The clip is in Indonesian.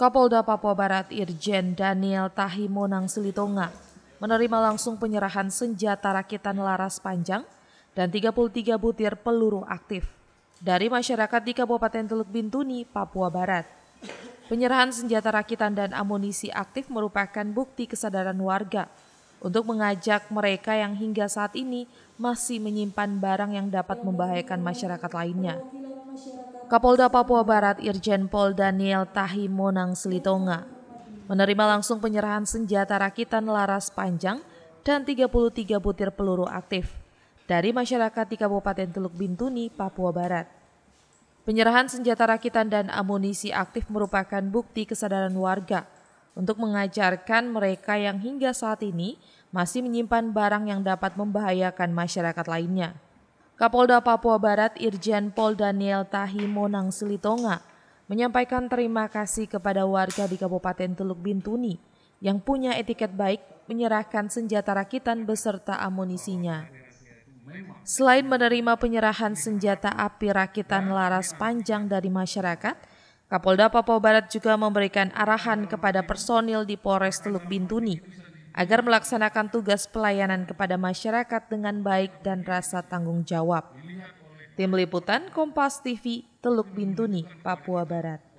Kapolda Papua Barat Irjen Daniel Tahimonang Silitonga menerima langsung penyerahan senjata rakitan laras panjang dan 33 butir peluru aktif dari masyarakat di Kabupaten Teluk Bintuni, Papua Barat. Penyerahan senjata rakitan dan amunisi aktif merupakan bukti kesadaran warga untuk mengajak mereka yang hingga saat ini masih menyimpan barang yang dapat membahayakan masyarakat lainnya. Kapolda Papua Barat Irjen Pol Daniel Tahi Monang Selitonga menerima langsung penyerahan senjata rakitan laras panjang dan 33 butir peluru aktif dari masyarakat di Kabupaten Teluk Bintuni, Papua Barat. Penyerahan senjata rakitan dan amunisi aktif merupakan bukti kesadaran warga untuk mengajarkan mereka yang hingga saat ini masih menyimpan barang yang dapat membahayakan masyarakat lainnya. Kapolda Papua Barat Irjen Pol Daniel Tahi Monang Silitonga menyampaikan terima kasih kepada warga di Kabupaten Teluk Bintuni yang punya etiket baik menyerahkan senjata rakitan beserta amunisinya. Selain menerima penyerahan senjata api rakitan laras panjang dari masyarakat, Kapolda Papua Barat juga memberikan arahan kepada personil di Polres Teluk Bintuni agar melaksanakan tugas pelayanan kepada masyarakat dengan baik dan rasa tanggung jawab. Tim Liputan Kompas TV, Teluk Bintuni, Papua Barat.